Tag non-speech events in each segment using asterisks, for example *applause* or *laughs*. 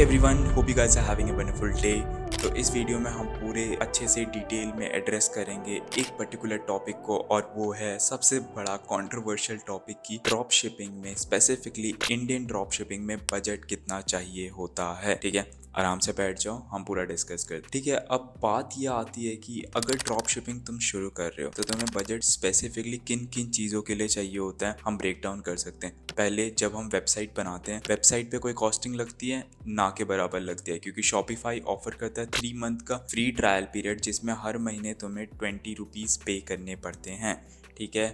everyone hope you guys are having a wonderful day तो इस video में हम पूरे अच्छे से डिटेल में एड्रेस करेंगे एक पर्टिकुलर टॉपिक को और वो है सबसे बड़ा कंट्रोवर्शियल टॉपिक की ड्रॉप शिपिंग में स्पेसिफिकली इंडियन ड्रॉप शिपिंग में बजट कितना चाहिए होता है ठीक है आराम से बैठ जाओ हम पूरा डिस्कस कर ठीक है अब बात यह आती है कि अगर ड्रॉप शिपिंग तुम शुरू कर रहे हो तो तुम्हें बजट स्पेसिफिकली किन किन चीज़ों के लिए चाहिए होता है हम ब्रेक डाउन कर सकते हैं पहले जब हम वेबसाइट बनाते हैं वेबसाइट पे कोई कॉस्टिंग लगती है ना के बराबर लगती है क्योंकि शॉपिफाई ऑफर करता रहता है थ्री मंथ का फ्री ट्रायल पीरियड जिसमें हर महीने तुम्हें ट्वेंटी रुपीज़ पे करने पड़ते हैं ठीक है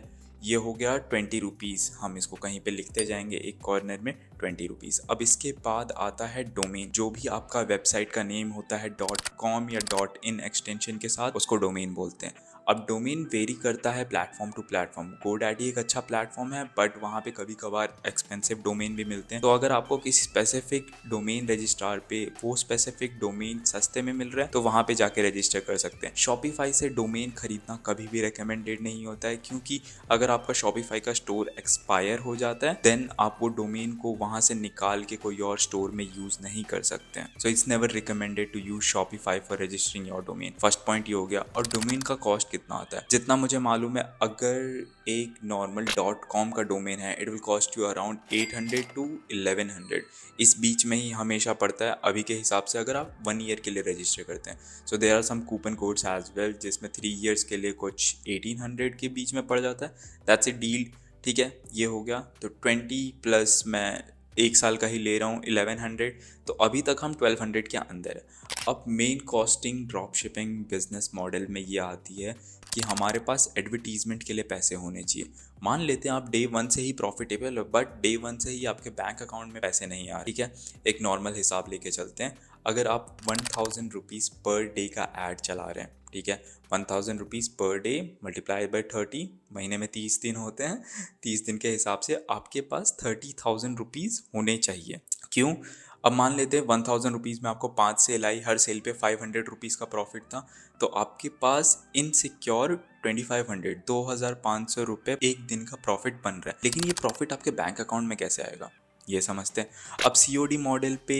ये हो गया ट्वेंटी रुपीज़ हम इसको कहीं पे लिखते जाएंगे एक कॉर्नर में ट्वेंटी रुपीज़ अब इसके बाद आता है डोमेन जो भी आपका वेबसाइट का नेम होता है डॉट कॉम या डॉट इन एक्सटेंशन के साथ उसको डोमेन बोलते हैं अब डोमेन वेरी करता है प्लेटफॉर्म टू प्लेटफॉर्म गोडैडी एक अच्छा प्लेटफॉर्म है बट वहाँ पे कभी कभार एक्सपेंसिव डोमेन भी मिलते हैं तो अगर आपको किसी स्पेसिफिक डोमेन रजिस्ट्रार पे वो स्पेसिफिक डोमेन सस्ते में मिल रहा है तो वहाँ पे जाके रजिस्टर कर सकते हैं शॉपिफाई से डोमेन खरीदना कभी भी रिकमेंडेड नहीं होता है क्योंकि अगर आपका शॉपिफाई का स्टोर एक्सपायर हो जाता है देन आप वो डोमेन को वहाँ से निकाल के कोई और स्टोर में यूज नहीं कर सकते हैं so it's never recommended to use Shopify for registering your domain first point ये हो गया और डोमेन का कॉस्ट कितना आता है जितना मुझे मालूम है अगर एक नॉर्मल डॉट कॉम का डोमेन है it will cost you around eight hundred to eleven hundred इस बीच में ही हमेशा पड़ता है अभी के हिसाब से अगर आप वन ईयर के लिए रजिस्टर करते हैं so there are some coupon codes as well जिसमें थ्री ईयर्स के लिए कुछ एटीन हंड्रेड के बीच में पड़ जाता है दैट्स ए डील ठीक है ये हो गया तो ट्वेंटी प्लस मैं एक साल का ही ले रहा हूँ इलेवन हंड्रेड तो अभी तक हम ट्वेल्व हंड्रेड के अंदर है अब main costing drop shipping business model में ये आती है कि हमारे पास एडवर्टीज़मेंट के लिए पैसे होने चाहिए मान लेते हैं आप डे वन से ही प्रॉफिटेबल हो बट डे वन से ही आपके बैंक अकाउंट में पैसे नहीं आ रहे ठीक है एक नॉर्मल हिसाब लेके चलते हैं अगर आप one thousand rupees per day का एड चला रहे हैं ठीक है one thousand rupees per day multiply by thirty महीने में तीस दिन होते हैं तीस दिन के हिसाब से आपके पास थर्टी थाउजेंड रुपीज़ होने चाहिए क्यों अब मान लेते हैं वन थाउजेंड रुपीज़ में आपको पाँच सेल आई हर सेल पे फाइव हंड्रेड रुपीज़ का प्रॉफिट था तो आपके पास इन सिक्योर ट्वेंटी फाइव हंड्रेड दो हज़ार पाँच सौ रुपये एक दिन का प्रॉफिट बन रहा है लेकिन ये प्रॉफिट आपके बैंक अकाउंट में कैसे आएगा ये समझते हैं अब सी मॉडल पे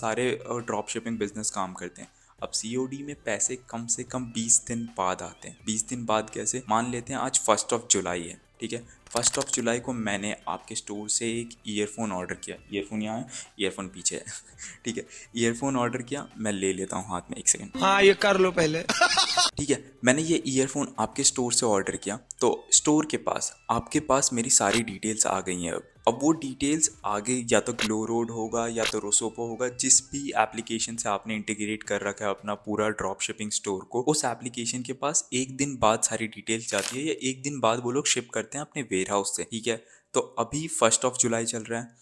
सारे ड्रॉप शिपिंग बिजनेस काम करते हैं अब सीओडी में पैसे कम से कम बीस दिन बाद आते हैं बीस दिन बाद कैसे मान लेते हैं आज फर्स्ट ऑफ जुलाई है ठीक है फर्स्ट ऑफ जुलाई को मैंने आपके स्टोर से एक ईयरफोन ऑर्डर किया ईयरफोन यहाँ है ईयरफोन पीछे है *laughs* ठीक है ईयरफोन ऑर्डर किया मैं ले लेता हूँ हाथ में एक सेकेंड हाँ ये कर लो पहले *laughs* ठीक है मैंने ये ईयरफोन आपके स्टोर से ऑर्डर किया तो स्टोर के पास आपके पास मेरी सारी डिटेल्स आ गई हैं अब अब वो डिटेल्स आगे या तो ग्लो रोड होगा या तो रोसोपो होगा जिस भी एप्लीकेशन से आपने इंटीग्रेट कर रखा है अपना पूरा ड्रॉप शिपिंग स्टोर को उस एप्लीकेशन के पास एक दिन बाद सारी डिटेल्स जाती है या एक दिन बाद वो लोग शिप करते हैं अपने वेयर हाउस से ठीक है तो अभी फर्स्ट ऑफ जुलाई चल रहा है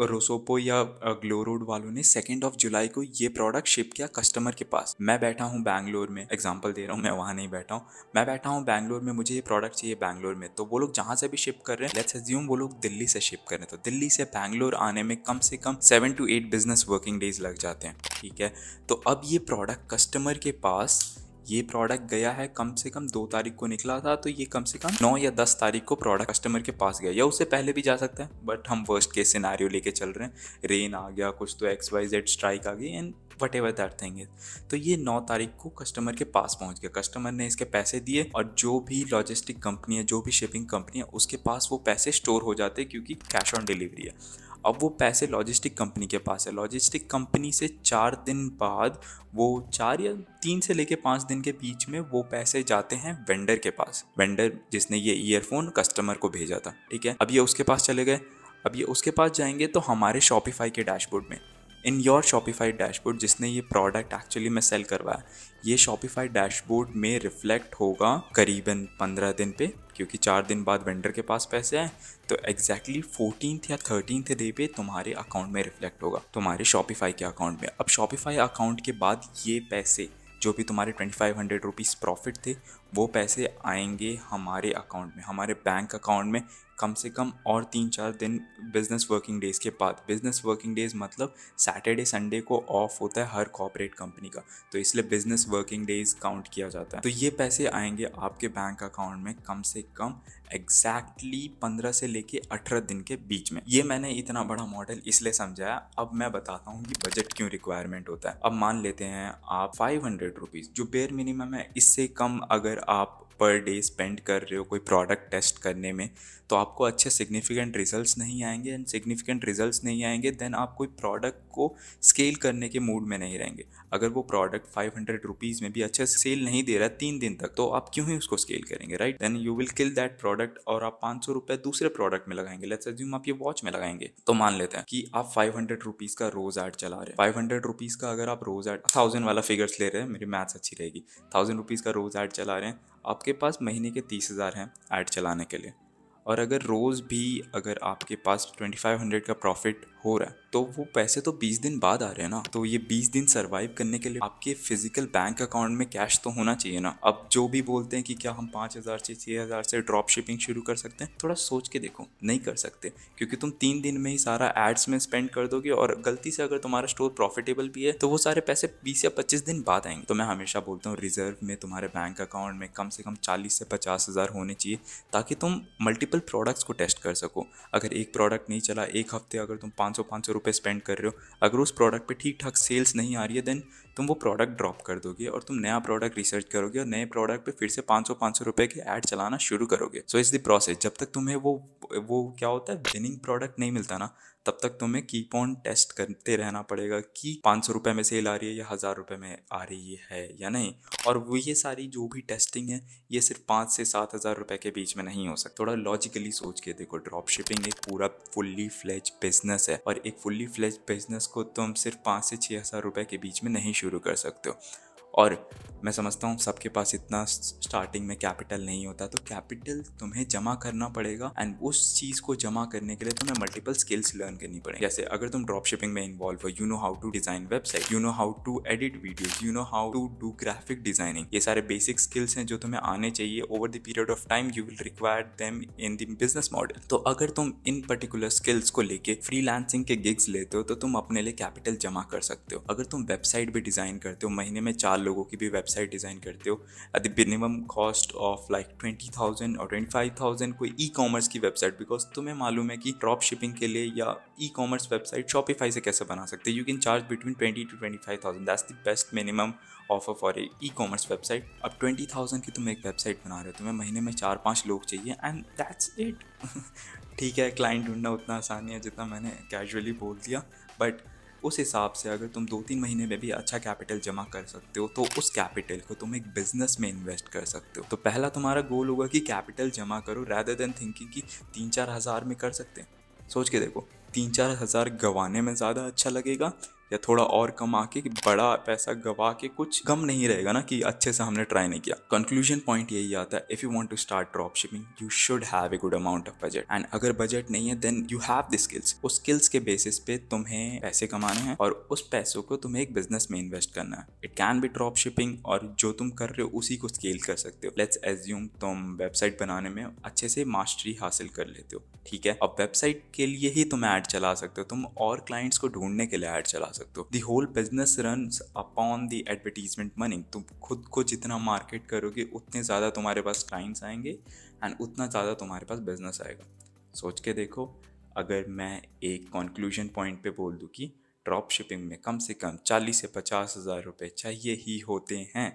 रोसोपो या ग्लोरोड वालों ने सेकेंड ऑफ जुलाई को ये प्रोडक्ट शिप किया कस्टमर के पास मैं बैठा हूँ बैंगलोर में एग्जाम्पल दे रहा हूँ मैं वहाँ नहीं बैठा हूँ मैं बैठा हूँ बैंगलोर में मुझे ये प्रोडक्ट चाहिए बैंगलोर में तो वो लोग जहाँ से भी शिप कर रहे हैं लेट्स एज्यूम वो लोग दिल्ली से शिप कर रहे हैं तो दिल्ली से बैंगलोर आने में कम से कम seven to eight business working days लग जाते हैं ठीक है तो अब ये प्रोडक्ट कस्टमर के पास ये प्रोडक्ट गया है कम से कम दो तारीख को निकला था तो ये कम से कम नौ या दस तारीख को प्रोडक्ट कस्टमर के पास गया या उससे पहले भी जा सकता है बट हम वर्स्ट केस सिनारियो लेके चल रहे हैं रेन आ गया कुछ तो एक्स वाई जेड स्ट्राइक आ गई and whatever that thing is तो ये नौ तारीख को कस्टमर के पास पहुंच गया कस्टमर ने इसके पैसे दिए और जो भी लॉजिस्टिक कंपनी है जो भी शिपिंग कंपनी है उसके पास वो पैसे स्टोर हो जाते हैं क्योंकि कैश ऑन डिलीवरी है अब वो पैसे लॉजिस्टिक कंपनी के पास है लॉजिस्टिक कंपनी से चार दिन बाद वो चार या तीन से लेके पाँच दिन के बीच में वो पैसे जाते हैं वेंडर के पास वेंडर जिसने ये ईयरफोन कस्टमर को भेजा था ठीक है अब ये उसके पास चले गए अब ये उसके पास जाएंगे तो हमारे शॉपिफाई के डैशबोर्ड में इन योर शॉपिफाई डैशबोर्ड जिसने ये प्रोडक्ट एक्चुअली में सेल करवाया ये शॉपिफाई डैशबोर्ड में रिफ्लेक्ट होगा करीबन पंद्रह दिन पे क्योंकि चार दिन बाद वेंडर के पास पैसे हैं तो एग्जैक्टली फोर्टीन या थर्टीन डे पे तुम्हारे अकाउंट में रिफ्लेक्ट होगा तुम्हारे शॉपिफाई के अकाउंट में अब शॉपिफाई अकाउंट के बाद ये पैसे जो भी तुम्हारे twenty five hundred rupees profit थे वो पैसे आएंगे हमारे अकाउंट में हमारे बैंक अकाउंट में कम से कम और तीन चार दिन बिज़नेस वर्किंग डेज़ के बाद बिज़नेस वर्किंग डेज़ मतलब सैटरडे संडे को ऑफ होता है हर कॉपरेट कंपनी का तो इसलिए बिज़नेस वर्किंग डेज़ काउंट किया जाता है तो ये पैसे आएंगे आपके बैंक अकाउंट में कम से कम एग्जैक्टली exactly पंद्रह से लेके अठारह दिन के बीच में ये मैंने इतना बड़ा मॉडल इसलिए समझाया अब मैं बताता हूँ कि बजट क्यों रिक्वायरमेंट होता है अब मान लेते हैं आप फाइव हंड्रेड रुपीज़ जो बेयर मिनिमम है इससे कम अगर up पर डे स्पेंड कर रहे हो कोई प्रोडक्ट टेस्ट करने में तो आपको अच्छे सिग्निफिकेंट रिजल्ट्स नहीं आएंगे एंड सिग्निफिकेंट रिजल्ट्स नहीं आएंगे देन आप कोई प्रोडक्ट को स्केल करने के मूड में नहीं रहेंगे अगर वो प्रोडक्ट फाइव हंड्रेड रुपीज़ में भी अच्छा सेल नहीं दे रहा है तीन दिन तक तो आप क्यों ही उसको स्केल करेंगे right then you will kill that product और आप पाँच सौ रुपये दूसरे प्रोडक्ट में लगाएंगे लेट्स एज्यूम आप ये वॉच में लगाएंगे तो मान लेते हैं कि आप फाइव हंड्रेड रुपीज़ का रोज़ एड चला रहे हैं फाइव हंड्रेड रुपीज़ का अगर आप रोज़ एड थाउजेंड वाला फिगर्स ले रहे हैं मेरी मैथ्स अच्छी रहेगी थाउजेंड रुपीज़ का रोज़ एड चला रहे हैं आपके पास महीने के तीस हज़ार हैं ऐड चलाने के लिए और अगर रोज़ भी अगर आपके पास ट्वेंटी फाइव हंड्रेड का प्रॉफिट हो रहा है तो वो पैसे तो 20 दिन बाद आ रहे हैं ना तो ये 20 दिन सरवाइव करने के लिए आपके फिजिकल बैंक अकाउंट में कैश तो होना चाहिए ना अब जो भी बोलते हैं कि क्या हम पाँच हज़ार से छः हज़ार से ड्रॉप शिपिंग शुरू कर सकते हैं थोड़ा सोच के देखो नहीं कर सकते क्योंकि तुम तीन दिन में ही सारा एड्स में स्पेंड कर दोगे और गलती से अगर तुम्हारा स्टोर प्रॉफिटेबल भी है तो वो सारे पैसे बीस या पच्चीस दिन बाद आएंगे तो मैं हमेशा बोलता हूँ रिजर्व में तुम्हारे बैंक अकाउंट में कम से कम चालीस से पचास हज़ार होने चाहिए ताकि तुम मल्टीपल प्रोडक्ट्स को टेस्ट कर सको अगर एक प्रोडक्ट नहीं चला एक हफ्ते अगर तुम पाँच पाँच सौ रुपए स्पेंड कर रहे हो अगर उस प्रोडक्ट पे ठीक ठाक सेल्स नहीं आ रही है देन तुम वो प्रोडक्ट ड्रॉप कर दोगे और तुम नया प्रोडक्ट रिसर्च करोगे और नए प्रोडक्ट पे फिर से पाँच सौ पाँच सौ रुपये के ऐड चलाना शुरू करोगे सो इज़ द प्रोसेस जब तक तुम्हें वो वो क्या होता है विनिंग प्रोडक्ट नहीं मिलता ना तब तक तुम्हें कीप ऑन टेस्ट करते रहना पड़ेगा कि पाँच सौ रुपये में सेल आ रही है या हज़ार रुपये में आ रही है या नहीं और वो ये सारी जो भी टेस्टिंग है ये सिर्फ पाँच से सात हज़ार रुपये के बीच में नहीं हो सकता थोड़ा लॉजिकली सोच के देखो ड्रॉप शिपिंग एक पूरा फुल्ली फ्लेज बिजनेस है और एक फुल्ली फ्लेज बिजनेस को तुम सिर्फ पाँच से छः हज़ार रुपये के बीच में नहीं शुरू कर सकते हो और मैं समझता हूँ सबके पास इतना स्टार्टिंग में कैपिटल नहीं होता तो कैपिटल तुम्हें जमा करना पड़ेगा एंड उस चीज़ को जमा करने के लिए तुम्हें मल्टीपल स्किल्स लर्न करनी पड़ेगी जैसे अगर तुम ड्रॉप शिपिंग में इन्वॉल्व हो you know how to design website you know how to edit video you know how to do graphic designing ये सारे बेसिक स्किल्स हैं जो तुम्हें आने चाहिए over the period of time you will require them in the business model तो अगर तुम इन पर्टिकुलर स्किल्स को लेके फ्रीलांसिंग के गिग्स लेते हो तो तुम अपने लिए कैपिटल जमा कर सकते हो अगर तुम वेबसाइट भी डिजाइन करते हो महीने में चार लोगों की भी वेबसाइट डिज़ाइन करते हो at the minimum cost of like twenty thousand और ट्वेंटी फाइव थाउजेंड कोई ई कॉमर्स की वेबसाइट बिकॉज तुम्हें मालूम है कि ड्रॉप शिपिंग के लिए या ई कॉमर्स वेबसाइट शॉपिफाई से कैसे बना सकते you can charge between twenty to twenty five thousand that's the best minimum offer for a e commerce website अब ट्वेंटी थाउजेंड की तुम एक वेबसाइट बना रहे हो तुम्हें महीने में चार पाँच लोग चाहिए एंड दैट्स इट ठीक है क्लाइंट ढूंढना उतना आसान है जितना मैंने कैजुअली बोल दिया बट उस हिसाब से अगर तुम दो तीन महीने में भी अच्छा कैपिटल जमा कर सकते हो तो उस कैपिटल को तुम एक बिजनेस में इन्वेस्ट कर सकते हो तो पहला तुम्हारा गोल होगा कि कैपिटल जमा करो रैदर देन थिंकिंग कि तीन चार हज़ार में कर सकते हैं सोच के देखो तीन चार हज़ार गंवाने में ज़्यादा अच्छा लगेगा या थोड़ा और कमा के बड़ा पैसा गवा के कुछ कम नहीं रहेगा ना कि अच्छे से हमने ट्राई नहीं किया कंक्लूजन पॉइंट यही आता है if you want to start drop shipping you should have a good amount of budget and अगर बजट नहीं है then you have the skills उस स्किल्स के बेसिस पे तुम्हें पैसे कमाने हैं और उस पैसों को तुम्हें एक बिजनेस में इन्वेस्ट करना है it can be drop shipping और जो तुम कर रहे हो उसी को स्केल कर सकते हो लेट्स एज्यूम तुम वेबसाइट बनाने में अच्छे से मास्टरी हासिल कर लेते हो ठीक है अब वेबसाइट के लिए ही तुम ऐड चला सकते हो तुम और क्लाइंट्स को ढूंढने के लिए ऐड चला सकते हो सकते हो the whole business run upon the advertisement money तुम खुद को जितना मार्केट करोगे उतने ज़्यादा तुम्हारे पास क्लाइंट्स आएंगे एंड उतना ज़्यादा तुम्हारे पास बिजनेस आएगा सोच के देखो अगर मैं एक कंक्लूजन पॉइंट पे बोल दूँ कि ड्रॉप शिपिंग में कम से कम चालीस से पचास हज़ार रुपये चाहिए ही होते हैं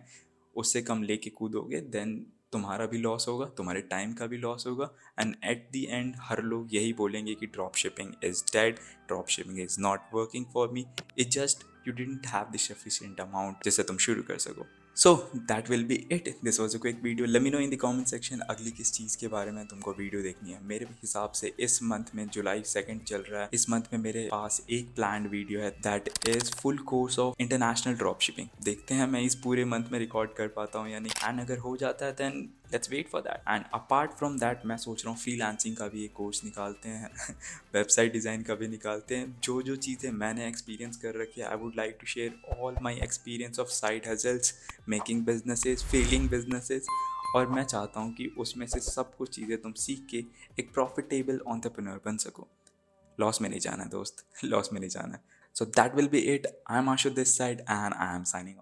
उससे कम लेके कूदोगे देन तुम्हारा भी लॉस होगा तुम्हारे टाइम का भी लॉस होगा एंड एट दी एंड हर लोग यही बोलेंगे कि drop shipping is dead drop shipping is not working for me it just you didn't have the sufficient amount जिससे तुम शुरू कर सको so that will be it this was a quick video let me know in the comment section अगली किस चीज़ के बारे में तुमको वीडियो देखनी है मेरे हिसाब से इस मंथ में जुलाई सेकेंड चल रहा है इस मंथ में मेरे पास एक प्लान वीडियो है that is full course of international drop shipping देखते हैं मैं इस पूरे मंथ में रिकॉर्ड कर पाता हूँ यानी एंड अगर हो जाता है then let's wait for that and apart from that मैं सोच रहा हूँ फ्रीलांसिंग का भी एक कोर्स निकालते हैं वेबसाइट *laughs* डिज़ाइन का भी निकालते हैं जो जो चीज़ें मैंने एक्सपीरियंस कर रखी है I would like to share all my experience of side hustles making businesses failing businesses और मैं चाहता हूँ कि उसमें से सब कुछ चीज़ें तुम सीख के एक प्रॉफिटेबल ऑन्टरप्रनर बन सको लॉस में नहीं जाना दोस्त लॉस *laughs* में नहीं जाना so that will be it I am Asho this side and I am signing